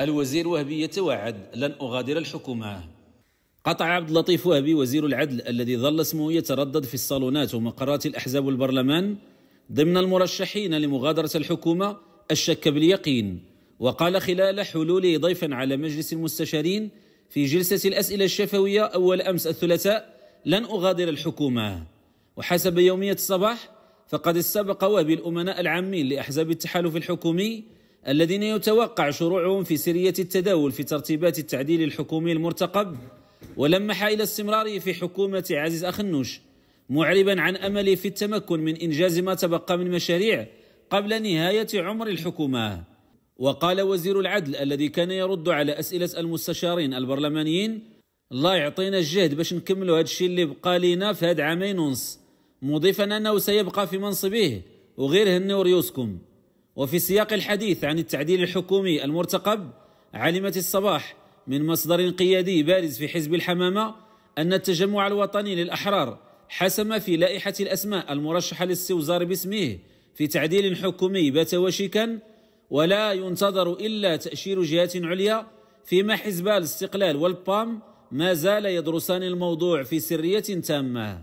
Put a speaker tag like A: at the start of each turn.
A: الوزير وهبي يتوعد لن أغادر الحكومة قطع عبد اللطيف وهبي وزير العدل الذي ظل اسمه يتردد في الصالونات ومقرات الأحزاب والبرلمان ضمن المرشحين لمغادرة الحكومة الشك باليقين وقال خلال حلوله ضيفا على مجلس المستشارين في جلسة الأسئلة الشفوية أول أمس الثلاثاء لن أغادر الحكومة وحسب يومية الصباح فقد استبق وهبي الأمناء العامين لأحزاب التحالف الحكومي الذين يتوقع شروعهم في سرية التداول في ترتيبات التعديل الحكومي المرتقب ولمح إلى استمراره في حكومة عزيز أخنوش معربا عن أمله في التمكن من إنجاز ما تبقى من مشاريع قبل نهاية عمر الحكومة وقال وزير العدل الذي كان يرد على أسئلة المستشارين البرلمانيين الله يعطينا الجهد باش نكملوا هذا الشيء اللي بقى لينا في هاد عامين ونص مضيفا أنه سيبقى في منصبه وغير النور يوسكم وفي سياق الحديث عن التعديل الحكومي المرتقب علمت الصباح من مصدر قيادي بارز في حزب الحمامة أن التجمع الوطني للأحرار حسم في لائحة الأسماء المرشحة للسوزار باسمه في تعديل حكومي بات وشيكا ولا ينتظر إلا تأشير جهات عليا فيما حزب الاستقلال والبام ما زال يدرسان الموضوع في سرية تامة